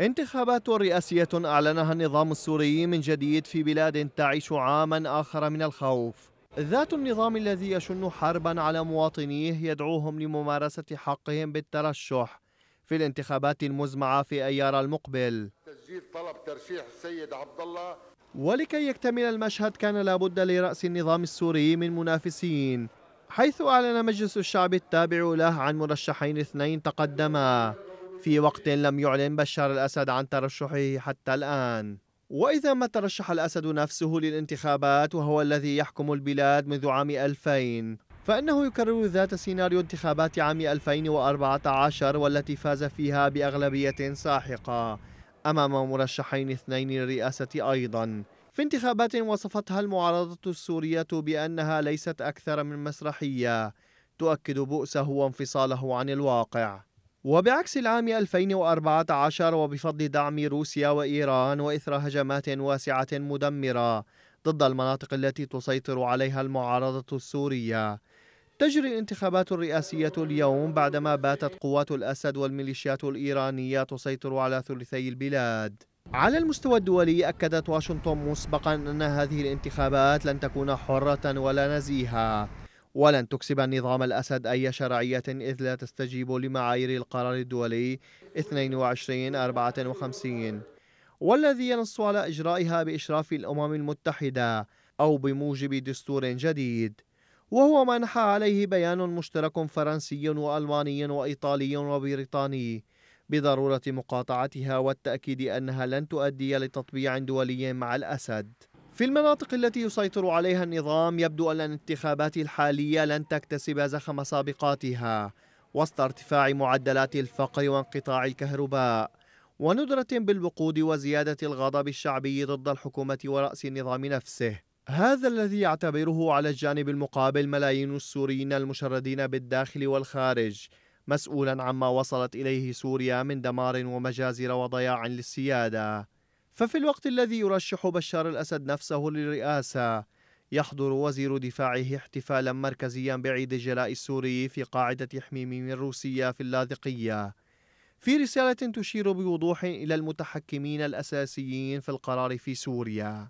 انتخابات رئاسية أعلنها النظام السوري من جديد في بلاد تعيش عاما آخر من الخوف ذات النظام الذي يشن حربا على مواطنيه يدعوهم لممارسة حقهم بالترشح في الانتخابات المزمعة في أيار المقبل تسجيل طلب ترشيح السيد عبد الله ولكي يكتمل المشهد كان لابد لرأس النظام السوري من منافسين حيث أعلن مجلس الشعب التابع له عن مرشحين اثنين تقدما في وقت لم يعلن بشار الأسد عن ترشحه حتى الآن وإذا ما ترشح الأسد نفسه للانتخابات وهو الذي يحكم البلاد منذ عام 2000 فإنه يكرر ذات سيناريو انتخابات عام 2014 والتي فاز فيها بأغلبية ساحقة أمام مرشحين اثنين للرئاسة أيضا في انتخابات وصفتها المعارضة السورية بأنها ليست أكثر من مسرحية تؤكد بؤسه وانفصاله عن الواقع وبعكس العام 2014 وبفضل دعم روسيا وإيران وإثر هجمات واسعة مدمرة ضد المناطق التي تسيطر عليها المعارضة السورية تجري الانتخابات الرئاسية اليوم بعدما باتت قوات الأسد والميليشيات الإيرانية تسيطر على ثلثي البلاد على المستوى الدولي أكدت واشنطن مسبقا أن هذه الانتخابات لن تكون حرة ولا نزيهة ولن تكسب النظام الأسد أي شرعية إذ لا تستجيب لمعايير القرار الدولي 2254 والذي ينص على إجرائها بإشراف الأمم المتحدة أو بموجب دستور جديد وهو ما نحى عليه بيان مشترك فرنسي وألماني وإيطالي وبريطاني بضرورة مقاطعتها والتأكيد أنها لن تؤدي لتطبيع دولي مع الأسد في المناطق التي يسيطر عليها النظام يبدو أن الانتخابات الحالية لن تكتسب زخم سابقاتها وسط ارتفاع معدلات الفقر وانقطاع الكهرباء وندرة بالوقود وزيادة الغضب الشعبي ضد الحكومة ورأس النظام نفسه هذا الذي يعتبره على الجانب المقابل ملايين السوريين المشردين بالداخل والخارج مسؤولا عما وصلت إليه سوريا من دمار ومجازر وضياع للسيادة ففي الوقت الذي يرشح بشار الأسد نفسه للرئاسة يحضر وزير دفاعه احتفالا مركزيا بعيد الجلاء السوري في قاعدة حميم من روسيا في اللاذقية في رسالة تشير بوضوح إلى المتحكمين الأساسيين في القرار في سوريا